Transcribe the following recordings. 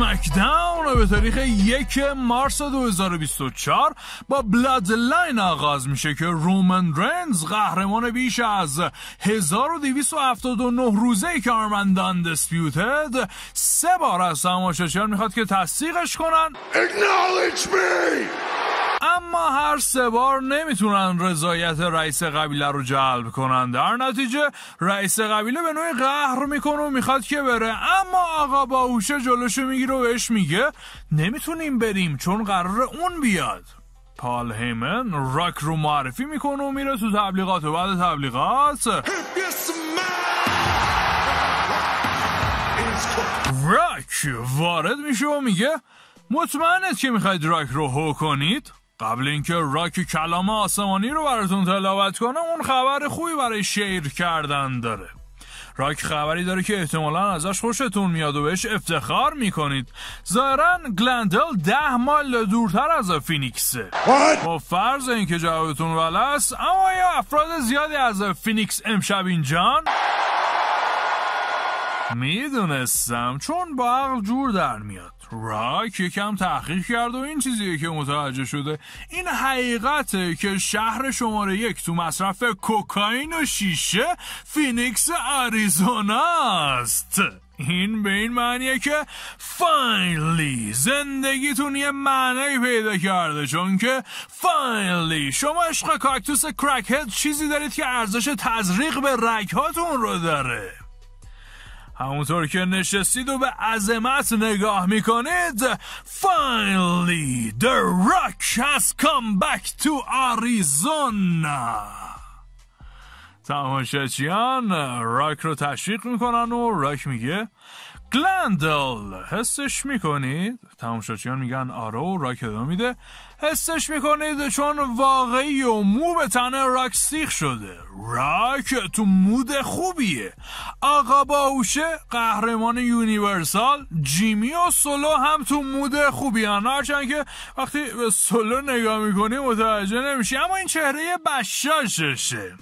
سمکداون به تاریخ یک مارس 2024 با بلادلاین آغاز میشه که رومن رنز قهرمان بیش از 1279 روزه کارمندان که آرمندان سه بار از تماشاچیان میخواد که تصدیقش کنن Acknowledge اما هر سه بار نمیتونن رضایت رئیس قبیله رو جلب کنن در نتیجه رئیس قبیله به نوعی قهر میکنه و میخواد که بره اما آقا باهوشه جلوشو میگیره و بهش میگه نمیتونیم بریم چون قرار اون بیاد پال هیمن راک رو معرفی میکنه و میره تو تبلیغات و بعد تبلیغات راک وارد میشه و میگه مطمئنت که میخواید راک رو هو کنید قبل اینکه راک کلام آسمانی رو براتون تلاوت کنه اون خبر خوبی برای شیر کردن داره راک خبری داره که احتمالا ازش خوشتون میاد و بهش افتخار میکنید ظاهرا گلندل ده مال دورتر از فینیکسه با خب، فرض اینکه جوابتون ولست اما یا افراد زیادی از فینیکس امشب اینجان میدونستم چون با جور در میاد راک یکم تحقیق کرد و این چیزیه که متوجه شده این حقیقته که شهر شماره یک تو مصرف کوکائین و شیشه فینیکس آریزونا است این به این معنیه که فاینلی زندگیتون یه معنی پیدا کرده چون که فاینلی شما عشق کاکتوس کرکهد چیزی دارید که ارزش تزریق به رگهاتون رو داره همونطور که نشستید و به عظمت نگاه میکنید finally the rock has come back to Arizona تماشاچیان راک رو تشویق میکنن و راک میگه گلندل حسش میکنید تماشاچیان میگن آره و راک ادامه میده حسش میکنید چون واقعی و مو به تن راک سیخ شده راک تو مود خوبیه آقا باوشه قهرمان یونیورسال جیمی و سولو هم تو مود خوبیان هرچند که وقتی به سولو نگاه میکنی متوجه نمیشی اما این چهره بشاششه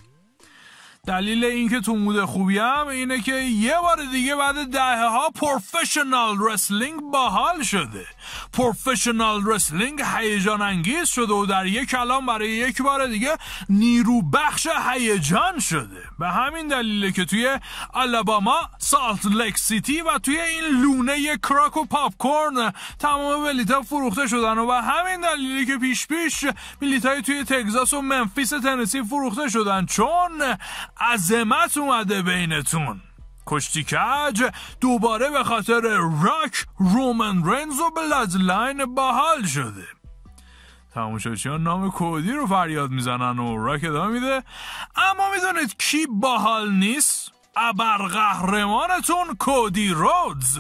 دلیل اینکه تو مود خوبی هم اینه که یه بار دیگه بعد دهه ها پروفشنال رسلینگ باحال شده پروفشنال رسلینگ هیجان انگیز شده و در یک کلام برای یک بار دیگه نیرو بخش هیجان شده به همین دلیل که توی آلاباما سالت لک سیتی و توی این لونه کراک و پاپکورن تمام بلیت فروخته شدن و به همین دلیلی که پیش پیش بلیت های توی تگزاس و منفیس تنسی فروخته شدن چون عظمت اومده بینتون کشتی کج دوباره به خاطر راک رومن رینز و بلاد لاین باحال شده تماشاچی ها نام کودی رو فریاد میزنن و راک ادامه میده اما میدونید کی باحال نیست ابرقهرمانتون کودی رودز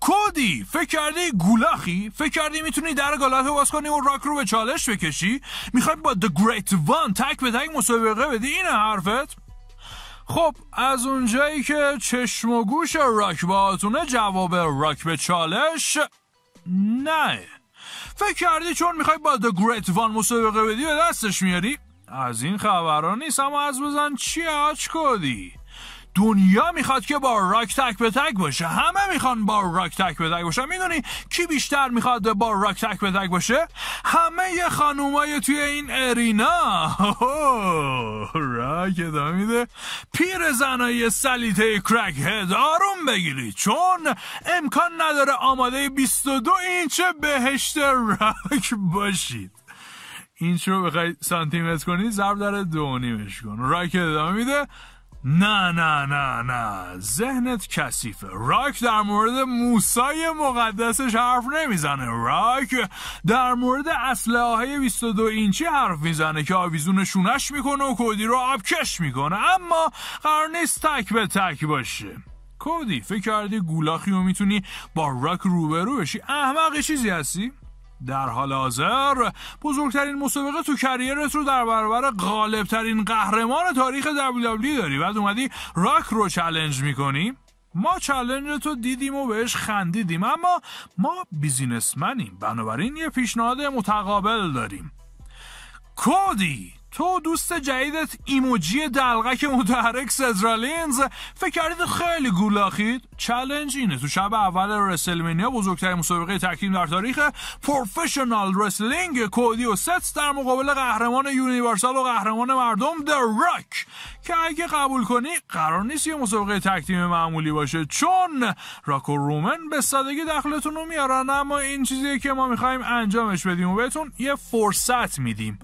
کودی فکر کردی گولاخی فکر کردی میتونی در گالات باز کنی و راک رو به چالش بکشی میخوای با The Great One تک به تک مسابقه بدی اینه حرفت خب از اونجایی که چشم و گوش راک باهاتونه جواب راک به چالش نه فکر کردی چون میخوای با The Great One مسابقه بدی به دستش میاری از این خبرانی نیست اما از بزن چی آچ کودی دنیا میخواد که با راک تک به تک باشه همه میخوان با راک تک به تک باشه میدونی کی بیشتر میخواد با راک تک به تک باشه همه خانومای توی این ارینا راک ادامه میده پیر زنای سلیته کرک هد آروم بگیرید چون امکان نداره آماده 22 اینچ بهشت راک باشید اینچ رو بخوای سانتیمتر کنی ضرب داره دو کن راک ادامه میده نه نه نه نه ذهنت کثیفه راک در مورد موسای مقدسش حرف نمیزنه راک در مورد اسلحه های 22 اینچی حرف میزنه که آویزون شونش میکنه و کودی رو آبکش میکنه اما قرار نیست تک به تک باشه کودی فکر کردی گولاخی و میتونی با راک روبرو بشی احمق چیزی هستی در حال حاضر بزرگترین مسابقه تو کریرت رو در برابر غالبترین قهرمان تاریخ WWE داری بعد اومدی راک رو چلنج میکنی ما چلنج تو دیدیم و بهش خندیدیم اما ما بیزینسمنیم بنابراین یه پیشنهاد متقابل داریم کودی تو دوست جدیدت ایموجی دلغک متحرک سزرالینز فکر کردید خیلی گولاخید چلنج اینه تو شب اول رسلمنیا بزرگترین مسابقه تکیم در تاریخ پروفشنال رسلینگ کودی و ست در مقابل قهرمان یونیورسال و قهرمان مردم در راک که اگه قبول کنی قرار نیست یه مسابقه تکتیم معمولی باشه چون راک و رومن به سادگی دخلتون رو میارن اما این چیزیه که ما میخوایم انجامش بدیم و بهتون یه فرصت میدیم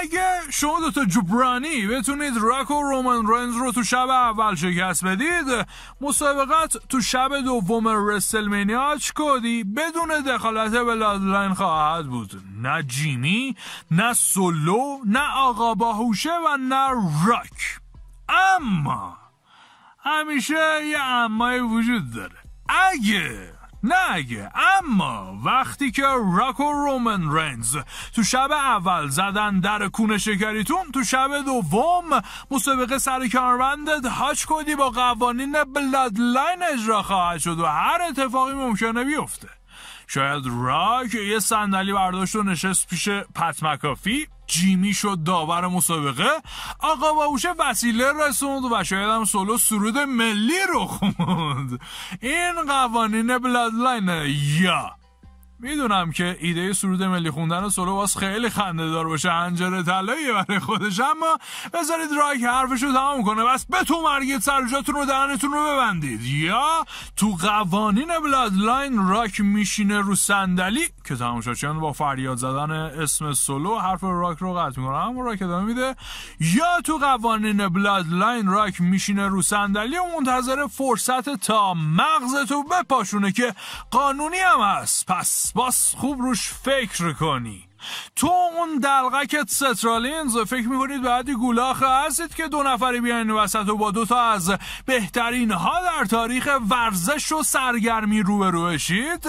اگه شما دوتا جبرانی بتونید راک و رومن رنز رو تو شب اول شکست بدید مسابقت تو شب دوم آچ کودی بدون دخالت به خواهد بود نه جیمی نه سولو نه آقا باهوشه و نه راک اما همیشه یه امای وجود داره اگه اگه اما وقتی که راک و رومن رنز تو شب اول زدن در کونه شکریتون تو شب دوم مسابقه سر کارمندت هاچ کدی با قوانین لاین اجرا خواهد شد و هر اتفاقی ممکنه بیفته شاید راک یه صندلی برداشت و نشست پیش پت جیمی شد داور مسابقه آقا باوش وسیله رسوند و شاید هم سولو سرود ملی رو خوند این قوانین بلادلاین یا میدونم که ایده سرود ملی خوندن سولو باز خیلی خنده دار باشه انجره طلایی برای خودش اما بذارید رای که حرفشو تمام کنه بس به تو مرگیت سر رو دهنتون رو ببندید یا تو قوانین بلادلاین راک میشینه رو صندلی که چون با فریاد زدن اسم سولو حرف راک رو قطع میکنه اما راک ادامه میده یا تو قوانین بلادلاین راک میشینه رو صندلی و منتظر فرصت تا تو بپاشونه که قانونی هم هست پس باس خوب روش فکر کنی تو اون دلغکت سترالینز فکر میکنید بعدی گولاخ هستید که دو نفری بیان وسط و با دو تا از بهترین ها در تاریخ ورزش و سرگرمی روبرو بشید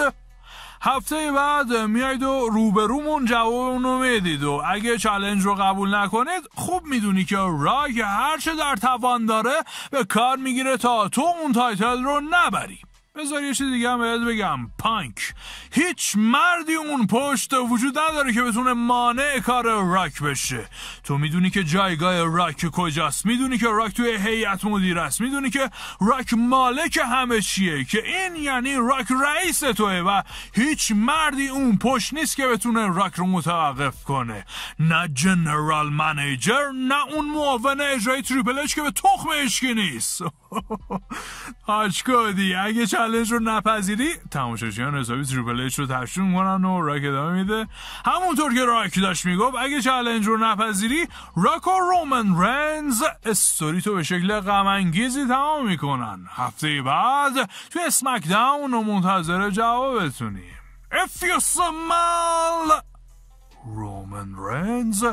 هفته بعد میاید و روبرومون جواب اونو میدید و اگه چلنج رو قبول نکنید خوب میدونی که راگ هرچه در توان داره به کار میگیره تا تو اون تایتل رو نبری بذار یه چیز دیگه هم بهت بگم پانک هیچ مردی اون پشت وجود نداره که بتونه مانع کار راک بشه تو میدونی که جایگاه راک کجاست میدونی که راک توی هیئت مدیر است میدونی که راک مالک همه چیه که این یعنی راک رئیس توه و هیچ مردی اون پشت نیست که بتونه راک رو متوقف کنه نه جنرال منیجر نه اون معاون اجرای تریپلش که به تخم اشکی نیست آچکودی اگه چلنج رو نپذیری تماشاچیان حسابی تریپل ایچ رو تشتون میکنن و راک ادامه میده همونطور که راک داشت میگفت اگه چلنج رو نپذیری راک و رومن رنز استوری تو به شکل غم تمام میکنن هفته بعد تو اسمک داون و منتظر جوابتونی If you سمال رومن رنز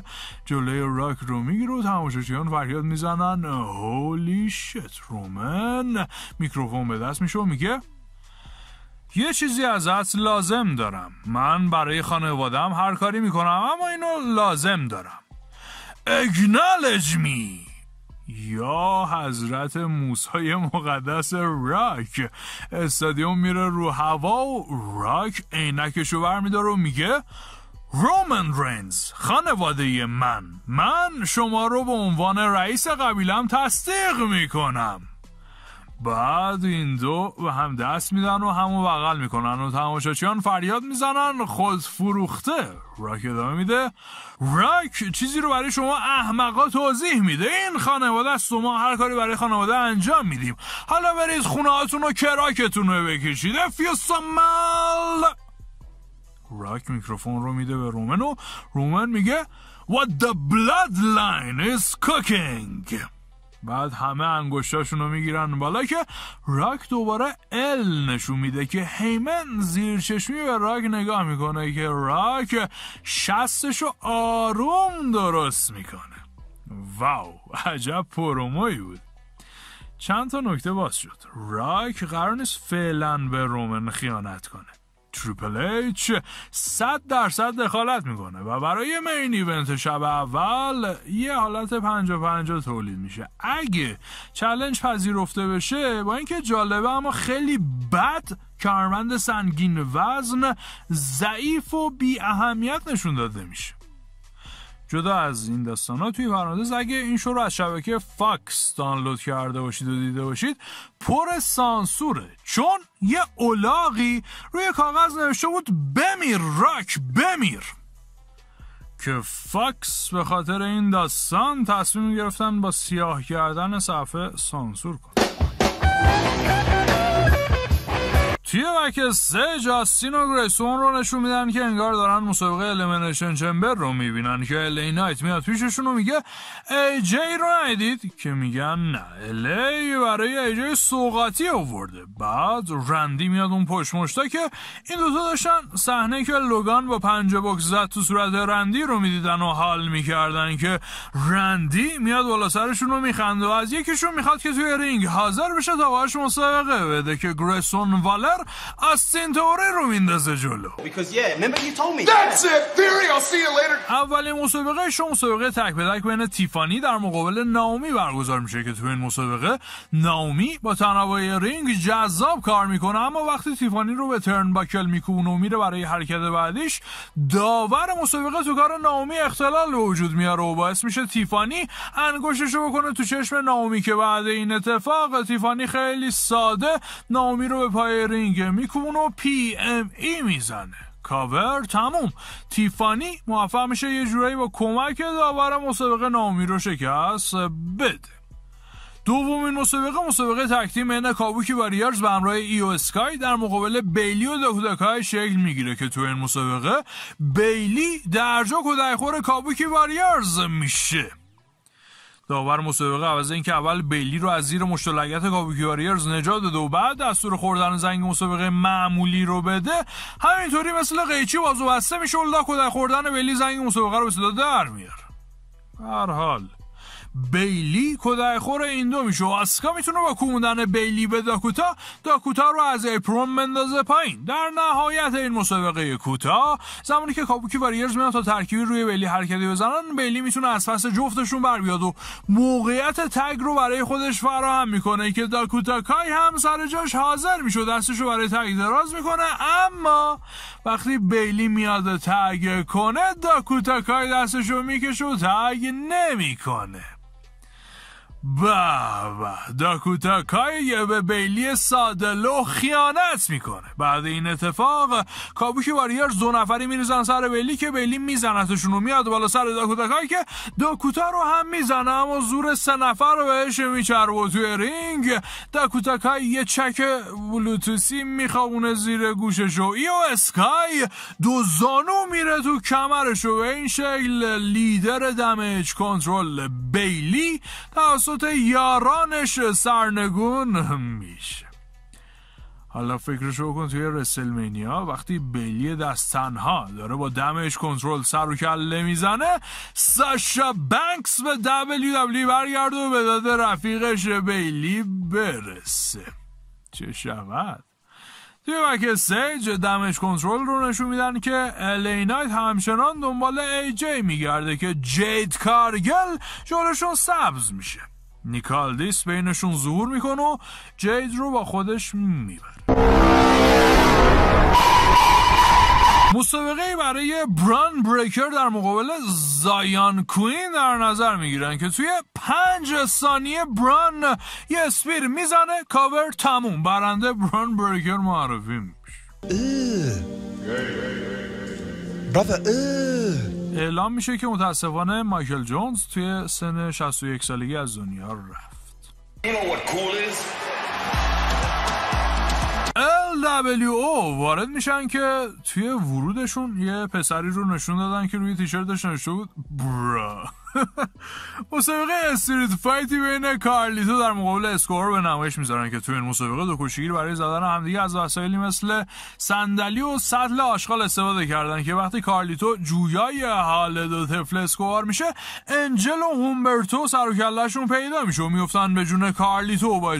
جلوی راک رو میگیره و تماشاچیان فریاد میزنن هولی شت رومن میکروفون به دست میشه و میگه یه چیزی از اصل لازم دارم من برای خانوادم هر کاری میکنم اما اینو لازم دارم اگنالج می یا حضرت موسای مقدس راک استادیوم میره رو هوا و راک عینکشو برمیداره و میگه رومن رینز خانواده من من شما رو به عنوان رئیس قبیلم تصدیق میکنم بعد این دو به هم دست میدن و همو بغل میکنن و تماشاچیان فریاد میزنن خود فروخته راک ادامه میده راک چیزی رو برای شما احمقا توضیح میده این خانواده است و ما هر کاری برای خانواده انجام میدیم حالا برید خونه و کراکتون رو بکشید افیو مال راک میکروفون رو میده به رومن و رومن میگه What the bloodline is cooking بعد همه انگشتاشون رو میگیرن بالا که راک دوباره ال نشون میده که هیمن زیر چشمی به راک نگاه میکنه که راک شستش رو آروم درست میکنه واو عجب پروموی بود چند تا نکته باز شد راک قرار نیست فعلا به رومن خیانت کنه تریپل ایچ 100 درصد دخالت میکنه و برای مین ایونت شب اول یه حالت 50 50 تولید میشه اگه چلنج پذیرفته بشه با اینکه جالبه اما خیلی بد کارمند سنگین وزن ضعیف و بی اهمیت نشون داده میشه جدا از این داستان ها توی پرانتز اگه این شو رو از شبکه فاکس دانلود کرده باشید و دیده باشید پر سانسوره چون یه اولاغی روی کاغذ نوشته بود بمیر راک بمیر که فاکس به خاطر این داستان تصمیم گرفتن با سیاه کردن صفحه سانسور کنن توی مکه سه جاستین و گریسون رو نشون میدن که انگار دارن مسابقه الیمینیشن چمبر رو میبینن که الی نایت میاد پیششون و میگه ای جی رو ندید که میگن نه الی برای ای جی سوقاتی آورده بعد رندی میاد اون پشت مشتا که این دوتا داشتن صحنه که لوگان با پنجه بکس زد تو صورت رندی رو میدیدن و حال میکردن که رندی میاد بالا سرشون رو میخنده و از یکیشون میخواد که توی رینگ حاضر بشه تا مسابقه بده که گریسون والر از سنتوره رو میندازه جلو اولین مسابقه شو مسابقه تک به تک بین تیفانی در مقابل ناومی برگزار میشه که تو این مسابقه ناومی با تنوع رینگ جذاب کار میکنه اما وقتی تیفانی رو به ترن باکل میکونه و میره برای حرکت بعدیش داور مسابقه تو کار ناومی اختلال به وجود میاره و باعث میشه تیفانی انگشتش رو بکنه تو چشم ناومی که بعد این اتفاق تیفانی خیلی ساده ناومی رو به پای میگه میکونه و پی ام ای میزنه کاور تموم تیفانی موفق میشه یه جورایی با کمک داور مسابقه نامی رو شکست بده دومین مسابقه مسابقه تکتیم بین کابوکی واریرز به همراه ایو اسکای در مقابل بیلی و دکودکای شکل میگیره که تو این مسابقه بیلی درجا و خور کابوکی واریرز میشه داور مسابقه عوض اینکه اول بیلی رو از زیر مشت کابوکی واریرز نجات داده و بعد دستور خوردن زنگ مسابقه معمولی رو بده همینطوری مثل قیچی بازو بسته میشه و در خوردن بیلی زنگ مسابقه رو به صدا در میار هر حال بیلی این دو میشه و اسکا خب میتونه با کوموندن بیلی به داکوتا داکوتا رو از اپرون مندازه پایین در نهایت این مسابقه کوتاه زمانی که کابوکی واریرز میاد تا ترکیبی روی بیلی حرکتی بزنن بیلی میتونه از پس جفتشون بر بیاد و موقعیت تگ رو برای خودش فراهم میکنه که داکوتا کای هم سر جاش حاضر میشه دستش رو برای تگ دراز میکنه اما وقتی بیلی میاد تگ کنه داکوتا کای دستش رو میکشه و تگ نمیکنه بابا داکوتا یه به بیلی سادلو خیانت میکنه بعد این اتفاق کابوش واریار دو نفری میریزن سر بیلی که بیلی میزنتشون و میاد بالا سر کای که داکوتا رو هم میزنه اما زور سه نفر رو بهش میچر و توی رینگ داکوتاکای یه چک بلوتوسی میخوابونه زیر گوشش و ایو اسکای دو زانو میره تو کمرش و به این شکل لیدر دمیج کنترل بیلی توسط توسط یارانش سرنگون میشه حالا فکرشو کن توی رسلمنیا وقتی بیلی دست تنها داره با دمش کنترل سر و کله میزنه ساشا بنکس به دبلیو برگرد و به داده رفیقش بیلی برسه چه شود توی مکه سیج دمش کنترل رو نشون میدن که الینایت همچنان دنبال ای جی میگرده که جید کارگل جلوشون سبز میشه نیکالدیس بینشون ظهور میکنه و جید رو با خودش میبره مسابقه برای بران بریکر در مقابل زایان کوین در نظر میگیرن که توی پنج ثانیه بران یه اسپیر میزنه کاور تموم برنده بران بریکر معرفی میشه اعلام میشه که متاسفانه مایکل جونز توی سن 61 سالگی از دنیا رفت او وارد میشن که توی ورودشون یه پسری رو نشون دادن که روی تیشرتش نشون بود برا مسابقه استریت فایتی بین کارلیتو در مقابل اسکور به نمایش میذارن که توی این مسابقه دو کشیگیر برای زدن همدیگه از وسایلی مثل صندلی و سطل آشغال استفاده کردن که وقتی کارلیتو جویای حال دو تفل میشه انجل و هومبرتو سر و کلشون پیدا میشه و میفتن به جون کارلیتو با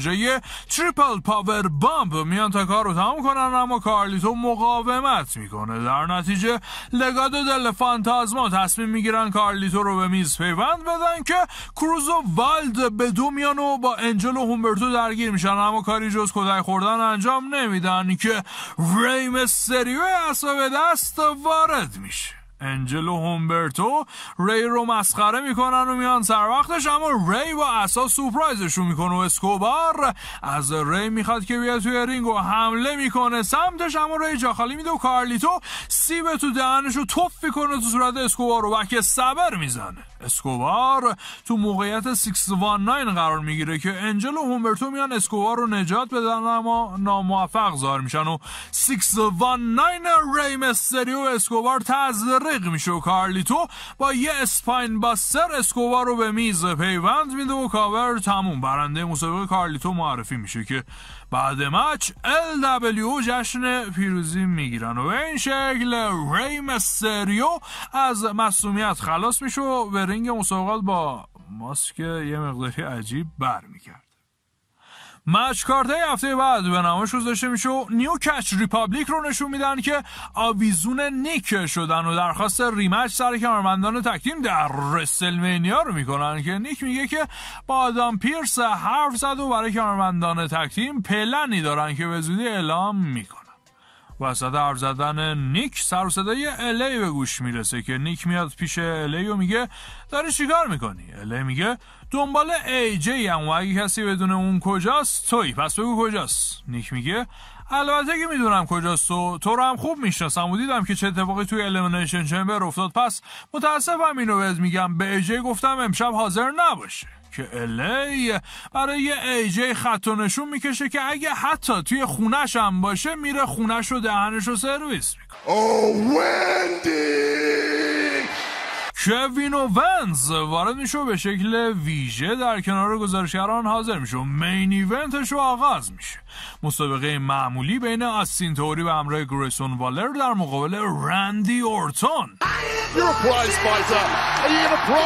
تریپل پاور بامپ میان تا کار کنن اما کارلیتو مقاومت میکنه در نتیجه لگادو دل فانتازما تصمیم میگیرن کارلیتو رو به میز پیوند بدن که کروز و والد به دو میان و با انجل و هومبرتو درگیر میشن اما کاری جز کتک خوردن انجام نمیدن که ریم سریو اصابه دست وارد میشه انجلو هومبرتو ری رو مسخره میکنن و میان سر وقتش اما ری با اساس سپرایزشو میکنه و اسکوبار از ری میخواد که بیاد توی رینگ و حمله میکنه سمتش اما ری جا خالی میده و کارلیتو سیب تو دهنش رو کنه میکنه تو صورت اسکوبار رو بک صبر میزنه اسکوبار تو موقعیت 619 قرار میگیره که انجل و هومبرتو میان اسکوبار رو نجات بدن اما ناموفق ظاهر میشن و 619 ری مستریو اسکوبار تزره فارغ میشه و کارلیتو با یه اسپاین باستر اسکوبا رو به میز پیوند میده و کاور تموم برنده مسابقه کارلیتو معرفی میشه که بعد مچ دبلیو جشن پیروزی میگیرن و به این شکل ری مستریو از مصومیت خلاص میشه و به رینگ مسابقات با ماسک یه مقداری عجیب میکرد مچ کارت هفته بعد به نامش گذاشته میشه و نیو کچ ریپابلیک رو نشون میدن که آویزون نیک شدن و درخواست ریمچ سر کمرمندان تکتیم در رسلمینیا رو میکنن که نیک میگه که با آدام پیرس حرف زد و برای کمرمندان تکتیم پلنی دارن که به زودی اعلام میکنن وسط حرف زدن نیک سر صدای الی به گوش میرسه که نیک میاد پیش الی و میگه داری چیکار میکنی الی میگه دنبال ای جی هم و اگه کسی بدون اون کجاست توی پس بگو کجاست نیک میگه البته که میدونم کجاست و تو رو هم خوب میشناسم و دیدم که چه اتفاقی توی الیمینیشن چمبر افتاد پس متاسفم اینو بهت میگم به جی گفتم امشب حاضر نباشه که الی برای یه ایجه خط و نشون میکشه که اگه حتی توی خونش هم باشه میره خونش و دهنش رو سرویس میکنه oh, کوین و ونز وارد میشه و به شکل ویژه در کنار گزارشگران حاضر میشه و مین ایونتش رو آغاز میشه مسابقه معمولی بین آستین توری و همراه گریسون والر در مقابل رندی اورتون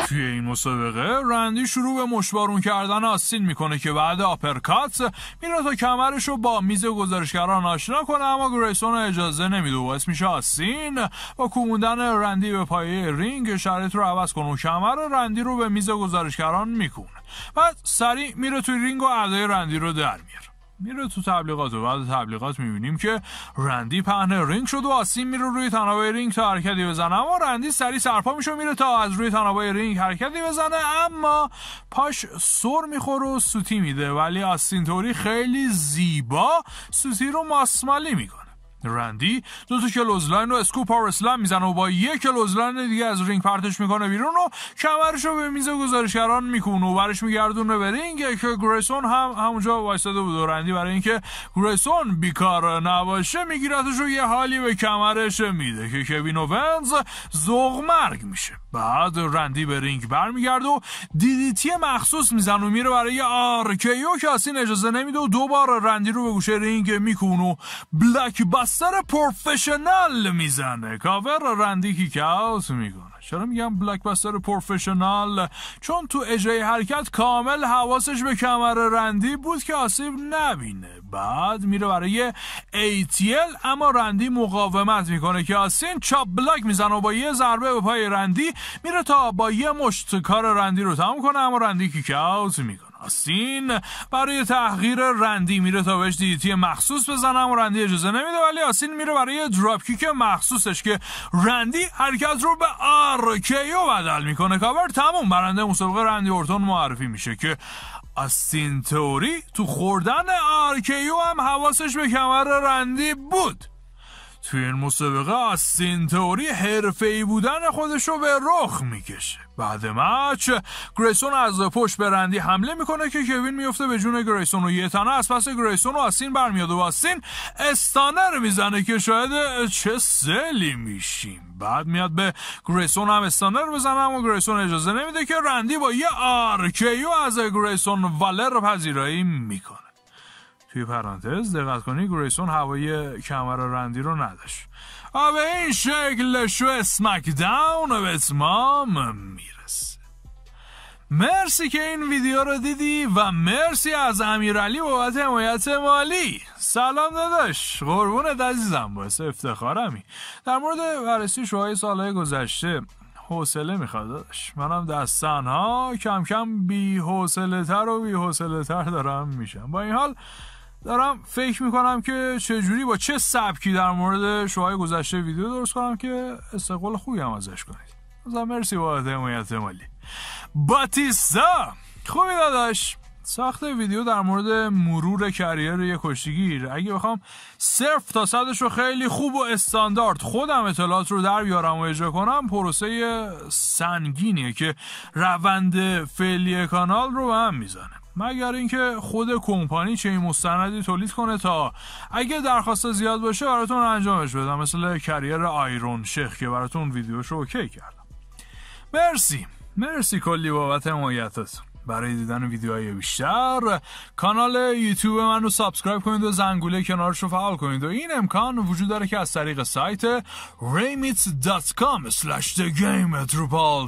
توی این مسابقه رندی شروع به مشبارون کردن آستین میکنه که بعد آپرکات میره تا کمرش رو با میز گزارشگران آشنا کنه اما گریسون اجازه نمیده و اسمش آستین با کموندن رندی به پایه رینگ شر شرایط رو عوض کن و کمر رندی رو به میز گزارشگران میکنه بعد سریع میره توی رینگ و عدای رندی رو در میاره میره تو تبلیغات و بعد تبلیغات میبینیم که رندی پهنه رینگ شد و آسین میره روی تنابه رینگ تا حرکتی بزنه اما رندی سری سرپا میشه و میره تا از روی تنابه رینگ حرکتی بزنه اما پاش سر میخوره و سوتی میده ولی آسین توری خیلی زیبا سوتی رو ماسمالی میکنه رندی دو تا که و رو اسکوپ پاور میزنه و با یک لزلن دیگه از رینگ پرتش میکنه بیرون و کمرش رو به میز گزارشگران میکنه و برش میگردونه به رینگ که گریسون هم همونجا وایساده بود و رندی برای اینکه گریسون بیکار نباشه میگیرتش رو یه حالی به کمرش میده که کوین اوونز ذوق مرگ میشه بعد رندی به رینگ برمیگرده و دیدیتی مخصوص میزنه و میره برای آرکیو که اصلا اجازه نمیده و دوبار رندی رو به گوشه رینگ میکنه و بلک بس سر پروفشنال میزنه کاور رندی کیکاوس میکنه چرا میگم بلک بستر پروفشنال چون تو اجرای حرکت کامل حواسش به کمر رندی بود که آسیب نبینه بعد میره برای ATL اما رندی مقاومت میکنه که آسین چاپ بلاک میزنه و با یه ضربه به پای رندی میره تا با یه مشت کار رندی رو تمام کنه اما رندی کیکاوس میکنه آسین برای تحقیر رندی میره تا بهش دیتی مخصوص بزنم و رندی اجازه نمیده ولی آسین میره برای دراپ کیک مخصوصش که رندی حرکت رو به آرکیو بدل میکنه کاور تموم برنده مسابقه رندی اورتون معرفی میشه که آسین توری تو خوردن آرکیو هم حواسش به کمر رندی بود توی این مسابقه از حرفه حرفه‌ای بودن خودش رو به رخ میکشه بعد مچ گریسون از پشت برندی حمله میکنه که کوین میفته به جون گریسون و یه تنه از پس گریسون و سین برمیاد و سین استانر میزنه که شاید چه سلی میشیم بعد میاد به گریسون هم استانر بزنه اما گریسون اجازه نمیده که رندی با یه آرکیو از گریسون والر پذیرایی میکنه توی پرانتز دقت کنی گریسون هوای کمر رندی رو نداشت آب این شکل شو اسمک داون و اتمام میرسه مرسی که این ویدیو رو دیدی و مرسی از امیرعلی بابت حمایت مالی سلام داداش قربونت عزیزم باعث افتخارمی در مورد ورسی شوهای سالهای گذشته حوصله میخواد داداش منم دستنها کم کم بی تر و بی تر دارم میشم با این حال دارم فکر میکنم که چه جوری با چه سبکی در مورد شوهای گذشته ویدیو درست کنم که استقبال خوبی هم ازش کنید ازم مرسی با حمایت مالی باتیستا خوبی داداش ساخت ویدیو در مورد مرور کریر یک کشتیگیر اگه بخوام صرف تا صدش رو خیلی خوب و استاندارد خودم اطلاعات رو در بیارم و اجرا کنم پروسه سنگینیه که روند فعلی کانال رو به هم میزنه مگر اینکه خود کمپانی چه این مستندی تولید کنه تا اگه درخواست زیاد باشه براتون انجامش بدم مثل کریر آیرون شیخ که براتون ویدیوشو اوکی کردم مرسی مرسی کلی بابت حمایتتون برای دیدن ویدیوهای بیشتر کانال یوتیوب من رو سابسکرایب کنید و زنگوله کنارش رو فعال کنید و این امکان وجود داره که از طریق سایت raymits.com slash the game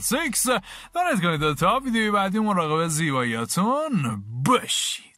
6 دارید کنید تا ویدیوی بعدی مراقب زیباییاتون باشید